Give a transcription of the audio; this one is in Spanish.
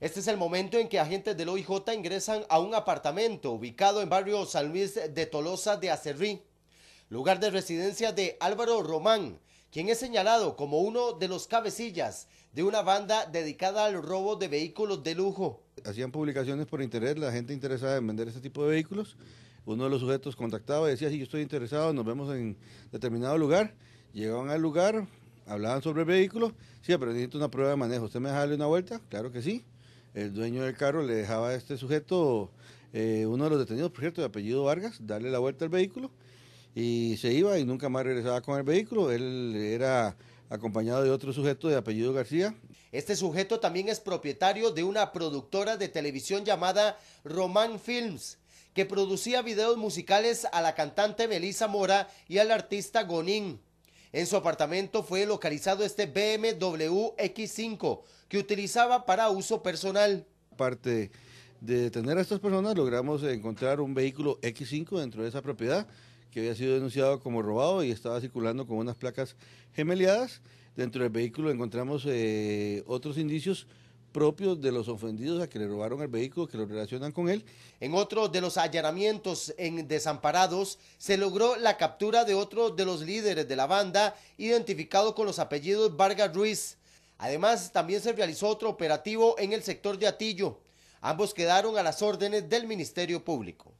Este es el momento en que agentes del OIJ ingresan a un apartamento ubicado en barrio San Luis de Tolosa de Acerrí, lugar de residencia de Álvaro Román, quien es señalado como uno de los cabecillas de una banda dedicada al robo de vehículos de lujo. Hacían publicaciones por interés, la gente interesada en vender este tipo de vehículos. Uno de los sujetos contactaba y decía, sí, yo estoy interesado, nos vemos en determinado lugar. Llegaban al lugar, hablaban sobre el vehículo, sí, pero necesito una prueba de manejo. ¿Usted me deja darle una vuelta? Claro que sí el dueño del carro le dejaba a este sujeto, eh, uno de los detenidos, por cierto, de apellido Vargas, darle la vuelta al vehículo y se iba y nunca más regresaba con el vehículo. Él era acompañado de otro sujeto de apellido García. Este sujeto también es propietario de una productora de televisión llamada Román Films, que producía videos musicales a la cantante Melissa Mora y al artista Gonín. En su apartamento fue localizado este BMW X5 que utilizaba para uso personal. Aparte de detener a estas personas, logramos encontrar un vehículo X5 dentro de esa propiedad que había sido denunciado como robado y estaba circulando con unas placas gemeliadas. Dentro del vehículo encontramos eh, otros indicios propios de los ofendidos a que le robaron el vehículo que lo relacionan con él. En otro de los allanamientos en Desamparados se logró la captura de otro de los líderes de la banda identificado con los apellidos Vargas Ruiz. Además, también se realizó otro operativo en el sector de Atillo. Ambos quedaron a las órdenes del Ministerio Público.